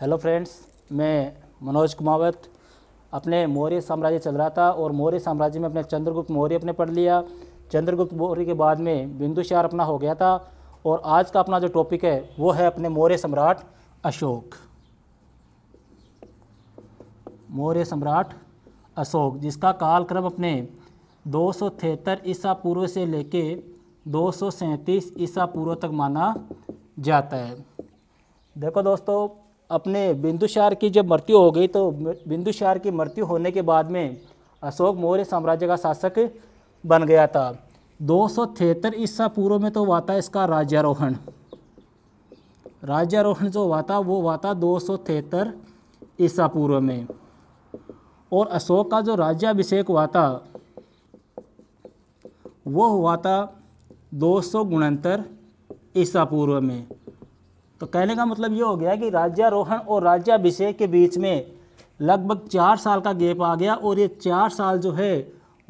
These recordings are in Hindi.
हेलो फ्रेंड्स मैं मनोज कुमावत अपने मौर्य साम्राज्य चल रहा था और मौर्य साम्राज्य में अपने चंद्रगुप्त मौर्य अपने पढ़ लिया चंद्रगुप्त मौर्य के बाद में बिंदुशार अपना हो गया था और आज का अपना जो टॉपिक है वो है अपने मौर्य सम्राट अशोक मौर्य सम्राट अशोक जिसका कालक्रम अपने दो सौ ईसा पूर्व से लेके दो ईसा पूर्व तक माना जाता है देखो दोस्तों अपने बिंदुसार की जब मृत्यु हो गई तो बिंदुसार की मृत्यु होने के बाद में अशोक मौर्य साम्राज्य का शासक बन गया था दो सौ तिहत्तर ईसा पूर्व में तो हुआ था इसका राज्यारोहण राज्यारोहण जो हुआ था वो हुआ था दो सौ तिहत्तर ईसा पूर्व में और अशोक का जो राज्याभिषेक हुआ था वो हुआ था दो सौ उनहत्तर ईसा पूर्व में तो कहने का मतलब ये हो गया कि राज्यारोहण और राज्याभिषेक के बीच में लगभग चार साल का गैप आ गया और ये चार साल जो है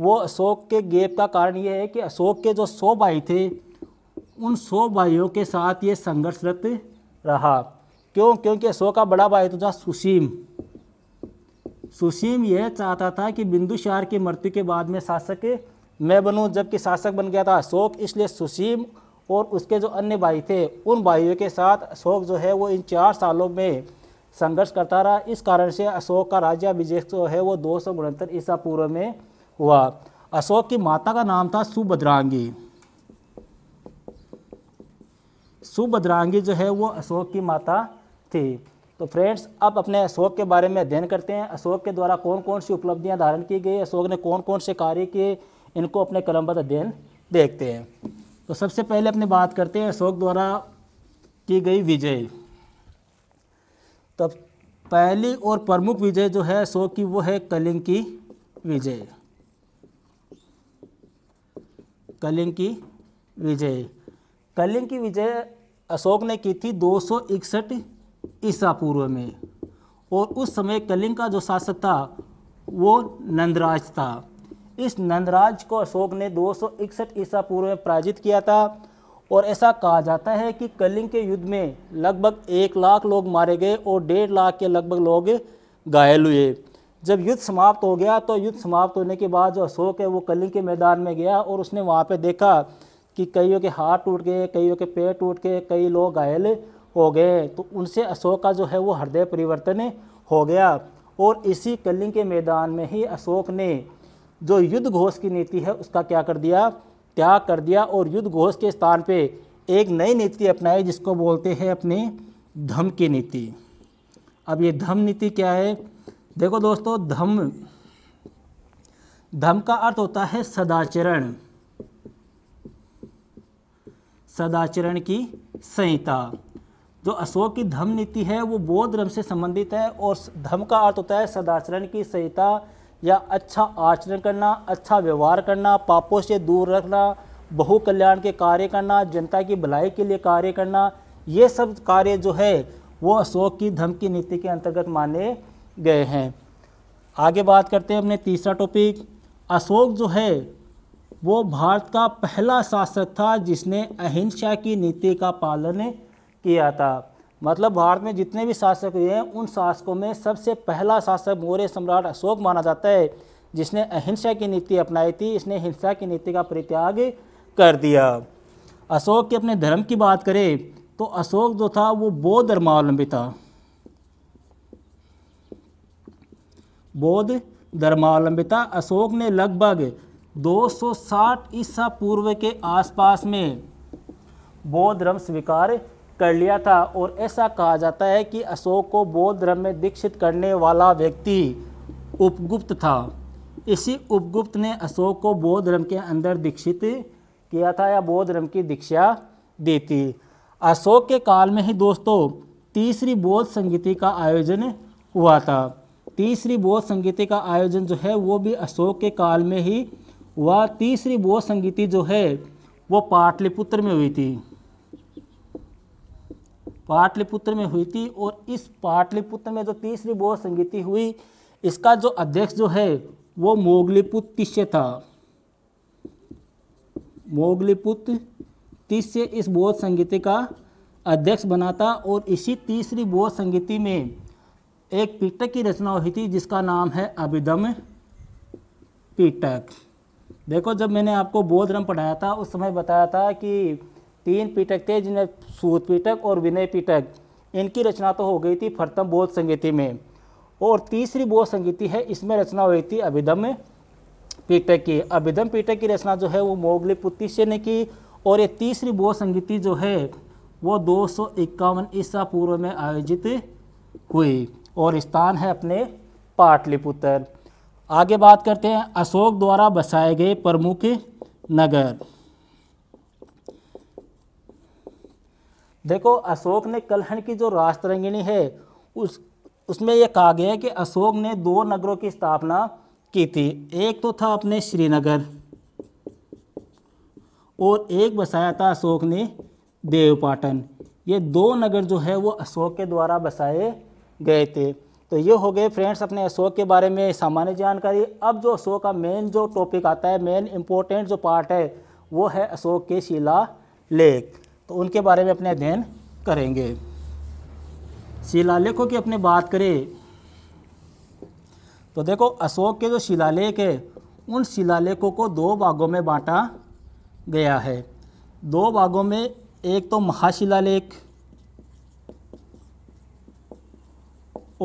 वो अशोक के गैप का कारण ये है कि अशोक के जो सौ भाई थे उन सौ भाइयों के साथ ये संघर्षरत रहा क्यों क्योंकि अशोक का बड़ा भाई तो था सुसीम सुसीम यह चाहता था कि बिंदुशार की मृत्यु के बाद में शासक मैं बनूं जबकि शासक बन गया था अशोक इसलिए सुसीम और उसके जो अन्य भाई थे उन भाइयों के साथ अशोक जो है वो इन चार सालों में संघर्ष करता रहा इस कारण से अशोक का अभिजेक जो है वो दो सौ उनहत्तर ईसा पूर्व में हुआ अशोक की माता का नाम था सुभद्रांगी सुभद्रांगी जो है वो अशोक की माता थी तो फ्रेंड्स अब अपने अशोक के बारे में अध्ययन करते हैं अशोक के द्वारा कौन कौन सी उपलब्धियां धारण की गई अशोक ने कौन कौन से कार्य किए इनको अपने कलमबद्ध अध्ययन देखते हैं तो सबसे पहले अपने बात करते हैं अशोक द्वारा की गई विजय तो पहली और प्रमुख विजय जो है अशोक की वो है कलिंग की विजय कलिंग की विजय कलिंग की विजय अशोक ने की थी दो सौ इकसठ ईसा पूर्व में और उस समय कलिंग का जो शासक था वो नंदराज था इस नंदराज को अशोक ने दो सौ इकसठ ईसा पूर्व में पराजित किया था और ऐसा कहा जाता है कि कलिंग के युद्ध में लगभग एक लाख लोग मारे गए और डेढ़ लाख के लगभग लोग घायल हुए जब युद्ध समाप्त हो गया तो युद्ध समाप्त होने के बाद जो अशोक है वो कलिंग के मैदान में गया और उसने वहाँ पे देखा कि कईयों के हाथ टूट गए कईयों के पैर टूट गए कई लोग घायल हो गए तो उनसे अशोक का जो है वो हृदय परिवर्तन हो गया और इसी कलिंग के मैदान में ही अशोक ने जो युद्ध घोष की नीति है उसका क्या कर दिया त्याग कर दिया और युद्ध घोष के स्थान पे एक नई नीति अपनाई जिसको बोलते हैं अपनी धम की नीति अब ये धम नीति क्या है देखो दोस्तों धम धम का अर्थ होता है सदाचरण सदाचरण की संहिता जो अशोक की धम नीति है वो बौद्ध धर्म से संबंधित है और धम का अर्थ होता है सदाचरण की संहिता या अच्छा आचरण करना अच्छा व्यवहार करना पापों से दूर रखना बहु कल्याण के कार्य करना जनता की भलाई के लिए कार्य करना ये सब कार्य जो है वो अशोक की धमकी नीति के अंतर्गत माने गए हैं आगे बात करते हैं अपने तीसरा टॉपिक अशोक जो है वो भारत का पहला शासक था जिसने अहिंसा की नीति का पालन किया था मतलब भारत में जितने भी शासक हुए हैं उन शासकों में सबसे पहला शासक मौर्य सम्राट अशोक माना जाता है जिसने अहिंसा की नीति अपनाई थी इसने हिंसा की नीति का परित्याग कर दिया अशोक के अपने धर्म की बात करें तो अशोक जो था वो बौद्ध धर्मावलंबी था बौद्ध धर्मावलंबी था अशोक ने लगभग 260 ईसा पूर्व के आसपास में बौद्ध धर्म स्वीकार कर लिया था और ऐसा कहा जाता है कि अशोक को बौद्ध धर्म में दीक्षित करने वाला व्यक्ति उपगुप्त था इसी उपगुप्त ने अशोक को बौद्ध धर्म के अंदर दीक्षित किया था या बौद्ध धर्म की दीक्षा दी थी अशोक के काल में ही दोस्तों तीसरी बौद्ध संगीति का आयोजन हुआ था तीसरी बौद्ध संगीति का आयोजन जो है वो भी अशोक के काल में ही हुआ तीसरी बौद्ध संगीति जो है वो पाटलिपुत्र में हुई थी पाटलिपुत्र में हुई थी और इस पाटलिपुत्र में जो तीसरी बोर संगीति हुई इसका जो अध्यक्ष जो है वो मोगलीपुत्र तिष्य था मोगलीपुत्र तिष्य इस बोध संगीति का अध्यक्ष बना था और इसी तीसरी बोध संगीति में एक पीटक की रचना हुई थी जिसका नाम है अभिदम पीटक देखो जब मैंने आपको बोधरम पढ़ाया था उस समय बताया था कि तीन पीठक थे जिनमें सूत पीठक और विनय पीठक इनकी रचना तो हो गई थी प्रथम बोध संगीति में और तीसरी बोध संगीति है इसमें रचना हुई थी अभिधम पीठक की अभिधम पीठक की रचना जो है वो मोगली पुतिष्य ने की और ये तीसरी बोध संगीति जो है वो दो सौ इक्यावन ईसा पूर्व में आयोजित हुई और स्थान है अपने पाटलिपुत्र आगे बात करते हैं अशोक द्वारा बसाए गए प्रमुख नगर देखो अशोक ने कलहण की जो राष्ट्ररंगिणी है उस उसमें यह कहा गया है कि अशोक ने दो नगरों की स्थापना की थी एक तो था अपने श्रीनगर और एक बसाया था अशोक ने देवपाटन ये दो नगर जो है वो अशोक के द्वारा बसाए गए थे तो ये हो गए फ्रेंड्स अपने अशोक के बारे में सामान्य जानकारी अब जो अशोक का मेन जो टॉपिक आता है मेन इम्पोर्टेंट जो पार्ट है वो है अशोक के शिला लेख तो उनके बारे में अपने अध्ययन करेंगे शिलालेखों की अपने बात करें तो देखो अशोक के जो शिलालेख है उन शिलालेखों को दो भागों में बांटा गया है दो भागों में एक तो महाशिलालेख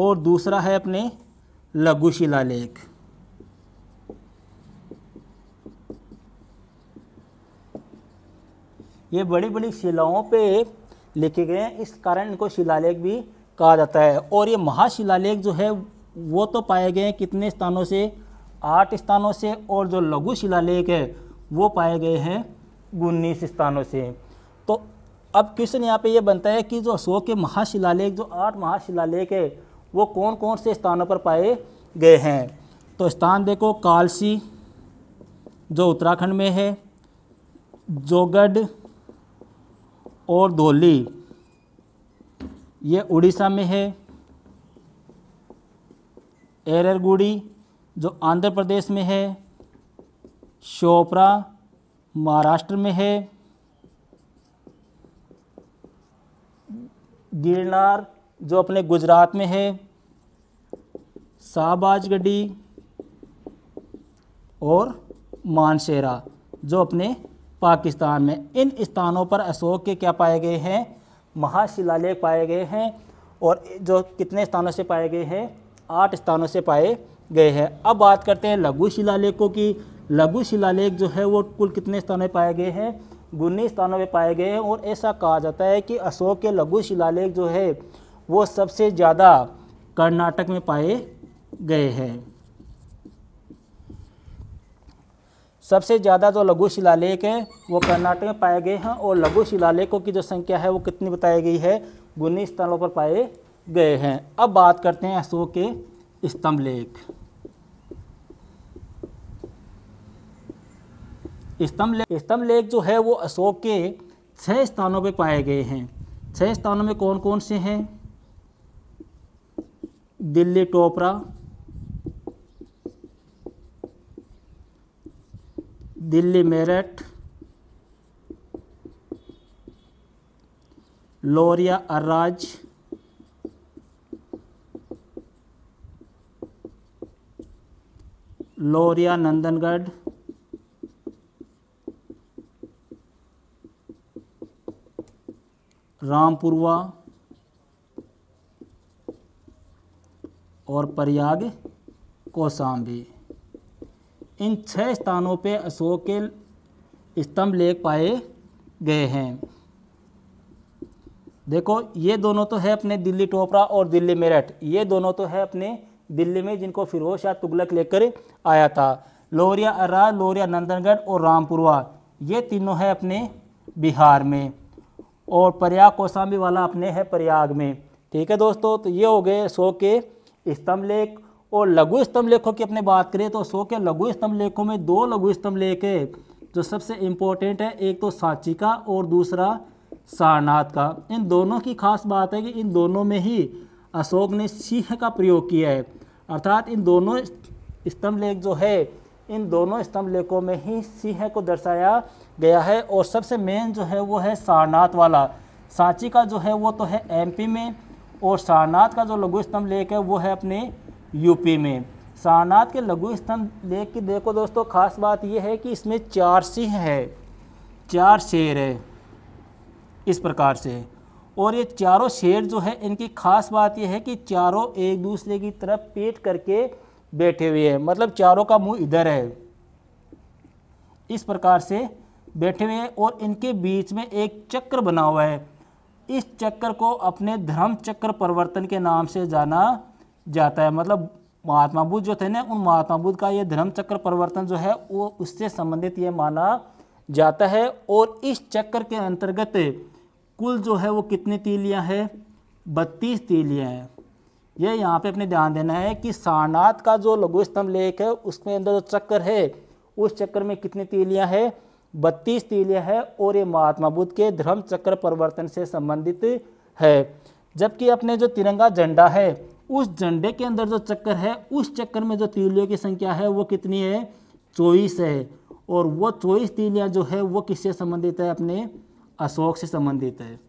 और दूसरा है अपने लघु शिलालेख ये बड़ी बड़ी शिलाओं पे लिखे गए हैं इस कारण इनको शिलालेख भी कहा जाता है और ये महाशिलालेख जो है वो तो पाए गए हैं कितने स्थानों से आठ स्थानों से और जो लघु शिलालेख है वो पाए गए हैं उन्नीस स्थानों से तो अब क्वेश्चन यहाँ पे ये बनता है कि जो अशोक के महाशिलालेख जो आठ महाशिलालेख है वो कौन कौन से स्थानों पर पाए गए हैं तो स्थान देखो कालसी जो उत्तराखंड में है जोगढ़ और धोली ये उड़ीसा में है एररगुड़ी जो आंध्र प्रदेश में है शोपरा महाराष्ट्र में है गिरनार जो अपने गुजरात में है शाहबाजगढ़ी और मानसेरा जो अपने पाकिस्तान में इन स्थानों पर अशोक के क्या पाए गए हैं महाशिलालेख पाए गए हैं और जो कितने स्थानों से पाए गए हैं आठ स्थानों से पाए गए हैं अब बात करते हैं लघु शिलालेखों की लघु शिलालेख जो है वो कुल कितने स्थानों पर पाए गए हैं गुन्नी स्थानों पर पाए गए हैं और ऐसा कहा जाता है कि अशोक के लघु शिलालेख जो है वो सबसे ज़्यादा कर्नाटक में पाए गए हैं सबसे ज़्यादा जो लघु शिलालेख हैं वो कर्नाटक में पाए गए हैं और लघु शिलालेखों की जो संख्या है वो कितनी बताई गई है उन्नीस स्थलों पर पाए गए हैं अब बात करते हैं अशोक के स्तंभ लेख स्तंभ लेख स्तंभ लेख जो है वो अशोक के छः स्थानों पर पाए गए हैं छः स्थानों में कौन कौन से हैं दिल्ली टोपरा दिल्ली मेरठ लोरिया अर्राज लोरिया नंदनगढ़ रामपुरवा और प्रयाग कोसाम्बी इन छह स्थानों पर अशोक के स्तंभ लेख पाए गए हैं देखो ये दोनों तो है अपने दिल्ली टोपरा और दिल्ली मेरठ ये दोनों तो है अपने दिल्ली में जिनको फिरोज शाह तुगलक लेकर आया था लोरिया अर्रा लोरिया नंदनगढ़ और रामपुरवा ये तीनों है अपने बिहार में और प्रयाग कोसामी वाला अपने है प्रयाग में ठीक है दोस्तों तो ये हो गए अशोक के स्तंभ लेख और लघु स्तंभ लेखों की अपने बात करें तो सौ के लघु स्तंभ लेखों में दो लघु स्तंभ लेख है जो सबसे इम्पोर्टेंट है एक तो सांची का और दूसरा सारनाथ का इन दोनों की खास बात है कि इन दोनों में ही अशोक ने सिंह का प्रयोग किया है अर्थात इन दोनों स्तंभ लेख जो है इन दोनों स्तंभ लेखों में ही सिंह को दर्शाया गया है और सबसे मेन जो है वो है सारनाथ वाला सांची का जो है वो तो है एमपी में और सारनाथ का जो लघु स्तंभ लेख है वो है अपने यूपी में सारनाथ के लघु स्तंभ लेख की देखो दोस्तों खास बात यह है कि इसमें चार सिंह है चार शेर है इस प्रकार से और ये चारों शेर जो है इनकी खास बात यह है कि चारों एक दूसरे की तरफ पेट करके बैठे हुए हैं मतलब चारों का मुंह इधर है इस प्रकार से बैठे हुए हैं और इनके बीच में एक चक्र बना हुआ है इस चक्र को अपने धर्म चक्र परिवर्तन के नाम से जाना जाता है मतलब महात्मा बुद्ध जो थे ना उन महात्मा बुद्ध का ये धर्म चक्र परिवर्तन जो है वो उससे संबंधित ये माना जाता है और इस चक्र के अंतर्गत कुल जो है वो कितनी तीलियाँ हैं बत्तीस तीलियाँ हैं ये यहाँ पे अपने ध्यान देना है कि सारनाथ का जो लघु स्तंभ लेख है उसके अंदर जो चक्कर है उस चक्कर में कितनी तीलियाँ हैं बत्तीस तीलियाँ हैं और ये महात्मा बुद्ध के धर्म चक्र परिवर्तन से संबंधित है जबकि अपने जो तिरंगा झंडा है उस झंडे के अंदर जो चक्कर है उस चक्कर में जो तीलियों की संख्या है वो कितनी है चौबीस है और वो चौबीस तीलियाँ जो है वो किससे संबंधित है अपने अशोक से संबंधित है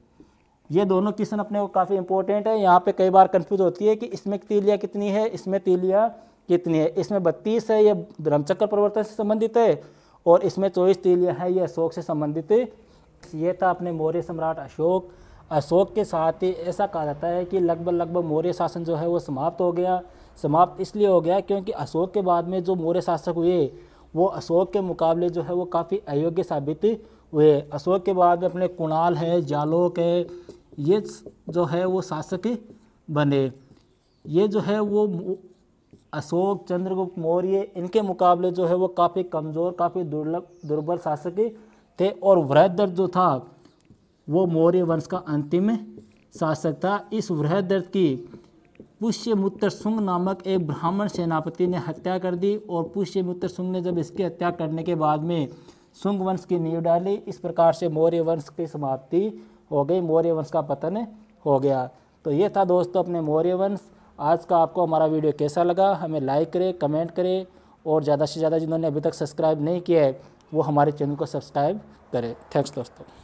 ये दोनों क्वेश्चन अपने को काफ़ी इंपॉर्टेंट है यहाँ पे कई बार कंफ्यूज होती है कि इसमें तीलियाँ कितनी है इसमें तीलियाँ कितनी है इसमें बत्तीस है ये धर्मचक्र प्रवर्तन से संबंधित है और इसमें चौबीस तीलियाँ हैं ये अशोक से संबंधित ये था अपने मौर्य सम्राट अशोक अशोक के साथ ही ऐसा कहा जाता है कि लगभग लगभग मौर्य शासन जो है वो समाप्त हो गया समाप्त इसलिए हो गया क्योंकि अशोक के बाद में जो मौर्य शासक हुए वो अशोक के मुकाबले जो है वो काफ़ी अयोग्य साबित हुए अशोक के बाद में अपने कुणाल है जालोक है ये जो है वो शासक बने ये जो है वो अशोक चंद्रगुप्त मौर्य इनके मुकाबले जो है वो काफ़ी कमज़ोर काफ़ी दुर्लभ दुर्बल शासक थे और वृद्ध जो था वो मौर्य वंश का अंतिम शासक था इस वृहदर्थ की पुष्यमुत्र सुंग नामक एक ब्राह्मण सेनापति ने हत्या कर दी और पुष्यमुत्र सुंग ने जब इसकी हत्या करने के बाद में सुंग वंश की नींव डाली इस प्रकार से मौर्य वंश की समाप्ति हो गई मौर्य वंश का पतन हो गया तो ये था दोस्तों अपने मौर्य वंश आज का आपको हमारा वीडियो कैसा लगा हमें लाइक करें कमेंट करें और ज़्यादा से ज़्यादा जिन्होंने अभी तक सब्सक्राइब नहीं किया है वो हमारे चैनल को सब्सक्राइब करें थैंक्स दोस्तों